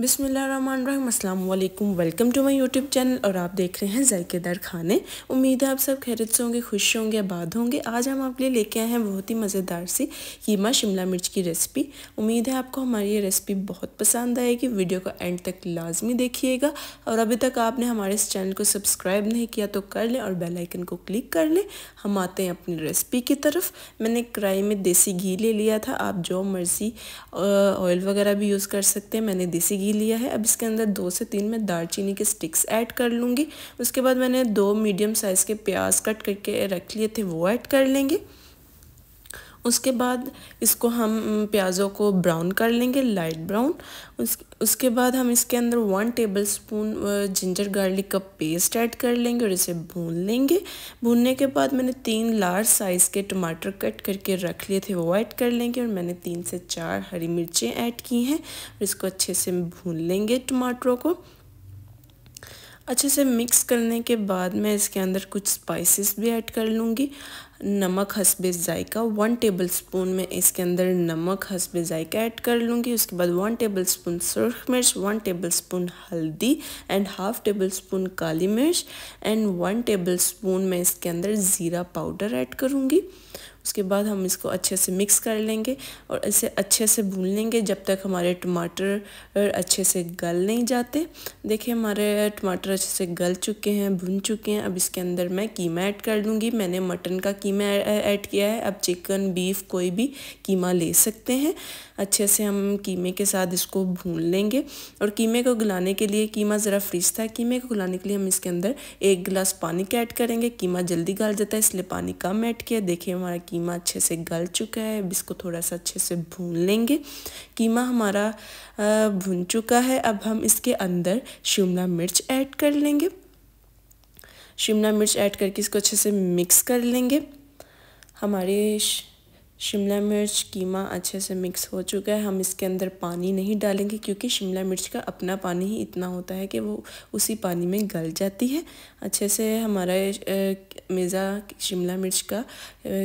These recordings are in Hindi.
बिसमीम अल्लाम welcome to my YouTube channel और आप देख रहे हैं जायकेदार खाने उम्मीद है आप सब खैरत से होंगे खुश होंगे आबाद होंगे आज हम आपके लिए लेके आए हैं बहुत ही मज़ेदार सी कीमा शिमला मिर्च की रेसिपी उम्मीद है आपको हमारी ये रेसिपी बहुत पसंद आएगी वीडियो को एंड तक लाजमी देखिएगा और अभी तक आपने हमारे इस चैनल को सब्सक्राइब नहीं किया तो कर लें और बेलाइकन को क्लिक कर लें हम आते हैं अपनी रेसिपी की तरफ मैंने कढ़ाई में देसी घी ले लिया था आप जो मर्ज़ी ऑयल वगैरह भी यूज़ कर सकते हैं मैंने देसी घी घी लिया है अब इसके अंदर दो से तीन मैं दालचीनी के स्टिक्स ऐड कर लूँगी उसके बाद मैंने दो मीडियम साइज़ के प्याज कट करके रख लिए थे वो ऐड कर लेंगे उसके बाद इसको हम प्याज़ों को ब्राउन कर लेंगे लाइट ब्राउन उस उसके बाद हम इसके अंदर one tablespoon ginger garlic का पेस्ट ऐड कर लेंगे और इसे भून लेंगे भूनने के बाद मैंने तीन लार्ज साइज़ के टमाटर कट करके रख लिए थे वो ऐड कर लेंगे और मैंने तीन से चार हरी मिर्चें ऐड की हैं और इसको अच्छे से भून लेंगे टमाटरों को अच्छे से मिक्स करने के बाद मैं इसके अंदर कुछ स्पाइसेस भी ऐड कर लूँगी नमक हसब ज़ायका वन टेबल स्पून में इसके अंदर नमक हसब ज़ायका ऐड कर लूँगी उसके बाद वन टेबल स्पून सुरख मिर्च वन टेबल स्पून हल्दी एंड हाफ टेबल स्पून काली मिर्च एंड वन टेबल स्पून मैं इसके अंदर ज़ीरा पाउडर ऐड करूँगी उसके बाद हम इसको अच्छे से मिक्स कर लेंगे और इसे अच्छे से भून लेंगे जब तक हमारे टमाटर अच्छे से गल नहीं जाते देखिए हमारे टमाटर अच्छे से गल चुके हैं भुन चुके हैं अब इसके अंदर मैं कीमा ऐड कर लूँगी मैंने मटन का कीमा कीमा ऐड किया है अब चिकन बीफ कोई भी कीमा ले सकते हैं अच्छे से हम कीमे के साथ इसको भून लेंगे और कीमे को गलाने के लिए कीमा ज़रा फ्रिज था कीमे को गलाने के लिए हम इसके अंदर एक गिलास पानी का ऐड करेंगे कीमा जल्दी गल जाता है इसलिए पानी कम ऐड किया देखिए हमारा कीमा अच्छे से गल चुका है अब इसको थोड़ा सा अच्छे से भून लेंगे कीमा हमारा भुन चुका है अब हम इसके अंदर शिमला मिर्च ऐड कर लेंगे शिमला मिर्च ऐड करके इसको अच्छे से मिक्स कर लेंगे हमारे शिमला मिर्च कीमा अच्छे से मिक्स हो चुका है हम इसके अंदर पानी नहीं डालेंगे क्योंकि शिमला मिर्च का अपना पानी ही इतना होता है कि वो उसी पानी में गल जाती है अच्छे से हमारा मेज़ा शिमला मिर्च का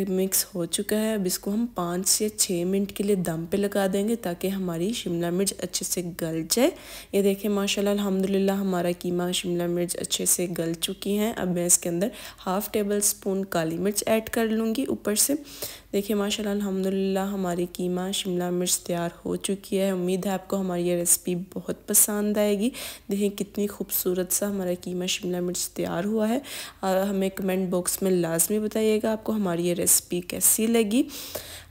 मिक्स हो चुका है अब इसको हम पाँच से छः मिनट के लिए दम पे लगा देंगे ताकि हमारी शिमला मिर्च अच्छे से गल जाए ये देखें माशा अलहमदिल्ला हमारा कीमा शिमला मिर्च अच्छे से गल चुकी हैं अब मैं इसके अंदर हाफ़ टेबल स्पून काली मिर्च ऐड कर लूँगी ऊपर से देखिए माशाल्लाह अल्हम्दुलिल्लाह हमारी कीमा शिमला मिर्च तैयार हो चुकी है उम्मीद है आपको हमारी ये रेसिपी बहुत पसंद आएगी देखें कितनी खूबसूरत सा हमारा कीमा शिमला मिर्च तैयार हुआ है और हमें कमेंट बॉक्स में लाजमी बताइएगा आपको हमारी ये रेसिपी कैसी लगी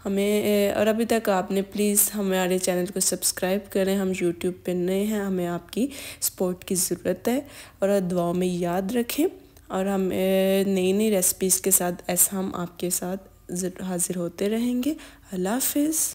हमें और अभी तक आपने प्लीज़ हमारे चैनल को सब्सक्राइब करें हम यूट्यूब पर नए हैं हमें आपकी सपोर्ट की ज़रूरत है और दुआओं में याद रखें और हम नई नई रेसिपीज़ के साथ ऐसा हम आपके साथ हाजिर होते रहेंगे अल्लाह हाफिज़